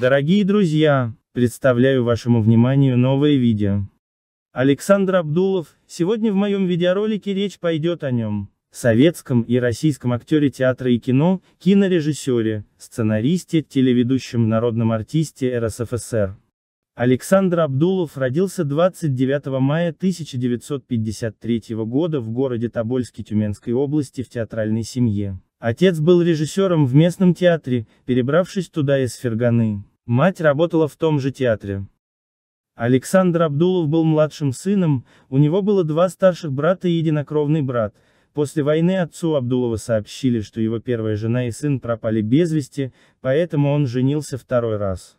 Дорогие друзья, представляю вашему вниманию новое видео. Александр Абдулов, сегодня в моем видеоролике речь пойдет о нем, советском и российском актере театра и кино, кинорежиссере, сценаристе, телеведущем народном артисте РСФСР. Александр Абдулов родился 29 мая 1953 года в городе Тобольске Тюменской области в театральной семье. Отец был режиссером в местном театре, перебравшись туда из Ферганы. Мать работала в том же театре. Александр Абдулов был младшим сыном, у него было два старших брата и единокровный брат. После войны отцу Абдулова сообщили, что его первая жена и сын пропали без вести, поэтому он женился второй раз.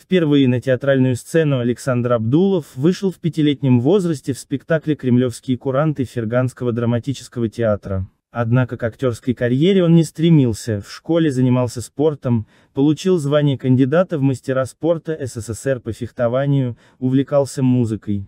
Впервые на театральную сцену Александр Абдулов вышел в пятилетнем возрасте в спектакле «Кремлевские куранты» Ферганского драматического театра. Однако к актерской карьере он не стремился, в школе занимался спортом, получил звание кандидата в мастера спорта СССР по фехтованию, увлекался музыкой.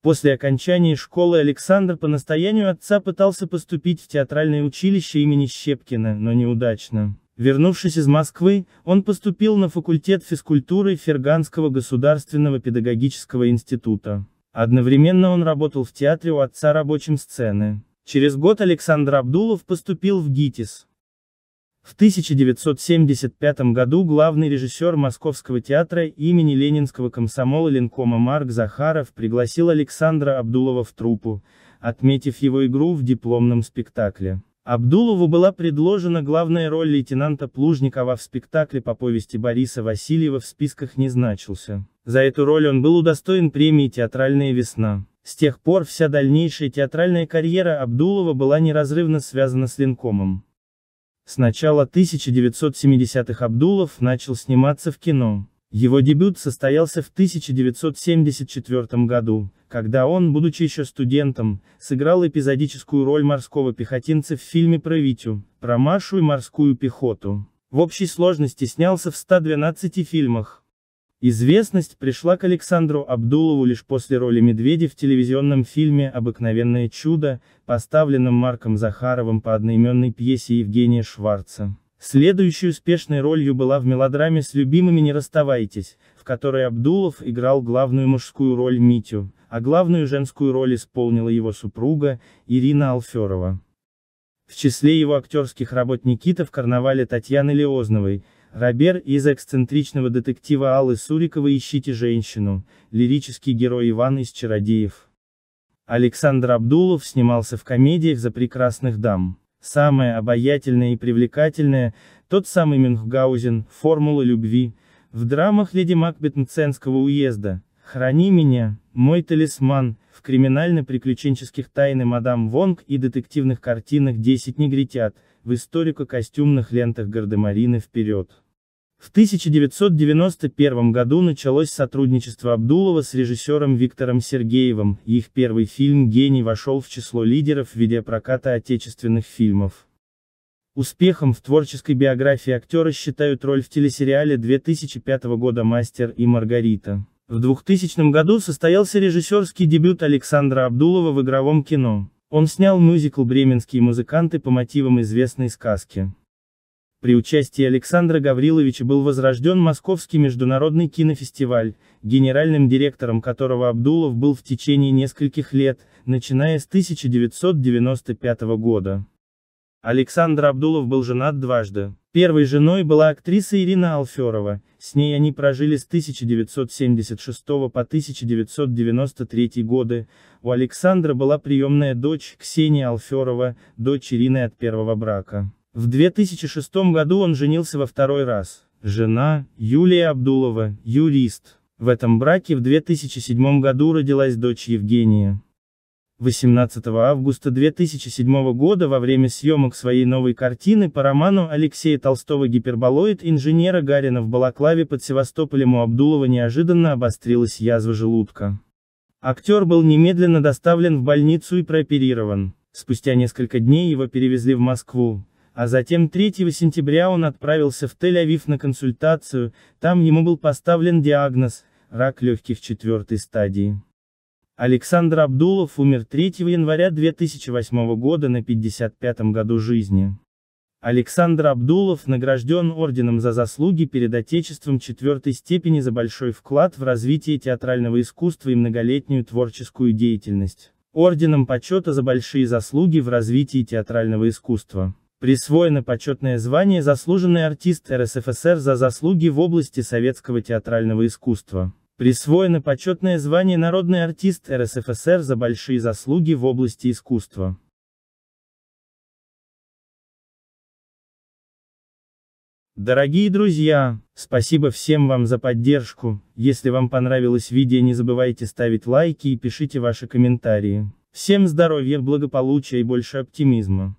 После окончания школы Александр по настоянию отца пытался поступить в театральное училище имени Щепкина, но неудачно. Вернувшись из Москвы, он поступил на факультет физкультуры Ферганского государственного педагогического института. Одновременно он работал в театре у отца рабочим сцены. Через год Александр Абдулов поступил в ГИТИС. В 1975 году главный режиссер Московского театра имени Ленинского комсомола Ленкома Марк Захаров пригласил Александра Абдулова в труппу, отметив его игру в дипломном спектакле. Абдулову была предложена главная роль лейтенанта Плужникова в спектакле по повести Бориса Васильева в списках не значился. За эту роль он был удостоен премии «Театральная весна». С тех пор вся дальнейшая театральная карьера Абдулова была неразрывно связана с Ленкомом. С начала 1970-х Абдулов начал сниматься в кино. Его дебют состоялся в 1974 году, когда он, будучи еще студентом, сыграл эпизодическую роль морского пехотинца в фильме про Витю, про Машу и морскую пехоту. В общей сложности снялся в 112 фильмах. Известность пришла к Александру Абдулову лишь после роли Медведя в телевизионном фильме «Обыкновенное чудо», поставленном Марком Захаровым по одноименной пьесе Евгения Шварца. Следующей успешной ролью была в мелодраме «С любимыми не расставайтесь», в которой Абдулов играл главную мужскую роль Митю, а главную женскую роль исполнила его супруга, Ирина Алферова. В числе его актерских работ Никита в карнавале Татьяны Леозновой – Робер из эксцентричного детектива Аллы Суриковой «Ищите женщину», лирический герой Иван из «Чародеев». Александр Абдулов снимался в комедиях за прекрасных дам. Самое обаятельное и привлекательное, тот самый Мюнхгаузен, «Формула любви», в драмах Леди Макбет Мценского уезда, «Храни меня», «Мой талисман», в криминально-приключенческих тайны «Мадам Вонг» и детективных картинах «Десять негритят», в историко-костюмных лентах Гардемарины «Вперед». В 1991 году началось сотрудничество Абдулова с режиссером Виктором Сергеевым, их первый фильм «Гений» вошел в число лидеров видеопроката отечественных фильмов. Успехом в творческой биографии актера считают роль в телесериале 2005 года «Мастер и Маргарита». В 2000 году состоялся режиссерский дебют Александра Абдулова в игровом кино. Он снял мюзикл «Бременские музыканты» по мотивам известной сказки. При участии Александра Гавриловича был возрожден Московский международный кинофестиваль, генеральным директором которого Абдулов был в течение нескольких лет, начиная с 1995 года. Александр Абдулов был женат дважды. Первой женой была актриса Ирина Алферова, с ней они прожили с 1976 по 1993 годы, у Александра была приемная дочь Ксения Алферова, дочь Ирины от первого брака. В 2006 году он женился во второй раз. Жена, Юлия Абдулова, юрист. В этом браке в 2007 году родилась дочь Евгения. 18 августа 2007 года во время съемок своей новой картины по роману Алексея Толстого «Гиперболоид» инженера Гарина в Балаклаве под Севастополем у Абдулова неожиданно обострилась язва желудка. Актер был немедленно доставлен в больницу и прооперирован. Спустя несколько дней его перевезли в Москву, а затем 3 сентября он отправился в Тель-Авив на консультацию, там ему был поставлен диагноз – рак легких четвертой стадии. Александр Абдулов умер 3 января 2008 года на 55-м году жизни. Александр Абдулов награжден орденом за заслуги перед Отечеством четвертой степени за большой вклад в развитие театрального искусства и многолетнюю творческую деятельность, орденом почета за большие заслуги в развитии театрального искусства. Присвоено почетное звание «Заслуженный артист РСФСР» за заслуги в области советского театрального искусства. Присвоено почетное звание «Народный артист РСФСР» за большие заслуги в области искусства. Дорогие друзья, спасибо всем вам за поддержку, если вам понравилось видео не забывайте ставить лайки и пишите ваши комментарии. Всем здоровья, благополучия и больше оптимизма.